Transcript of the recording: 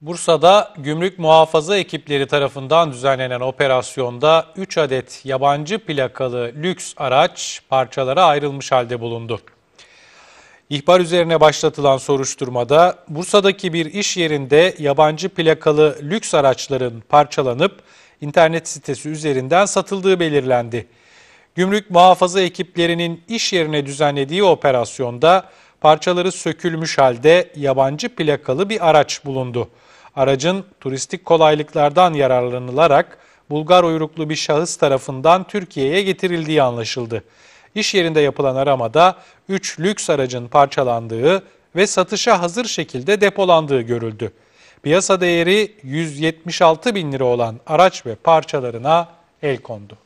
Bursa'da gümrük muhafaza ekipleri tarafından düzenlenen operasyonda 3 adet yabancı plakalı lüks araç parçalara ayrılmış halde bulundu. İhbar üzerine başlatılan soruşturmada Bursa'daki bir iş yerinde yabancı plakalı lüks araçların parçalanıp internet sitesi üzerinden satıldığı belirlendi. Gümrük muhafaza ekiplerinin iş yerine düzenlediği operasyonda Parçaları sökülmüş halde yabancı plakalı bir araç bulundu. Aracın turistik kolaylıklardan yararlanılarak Bulgar uyruklu bir şahıs tarafından Türkiye'ye getirildiği anlaşıldı. İş yerinde yapılan aramada 3 lüks aracın parçalandığı ve satışa hazır şekilde depolandığı görüldü. Piyasa değeri 176 bin lira olan araç ve parçalarına el kondu.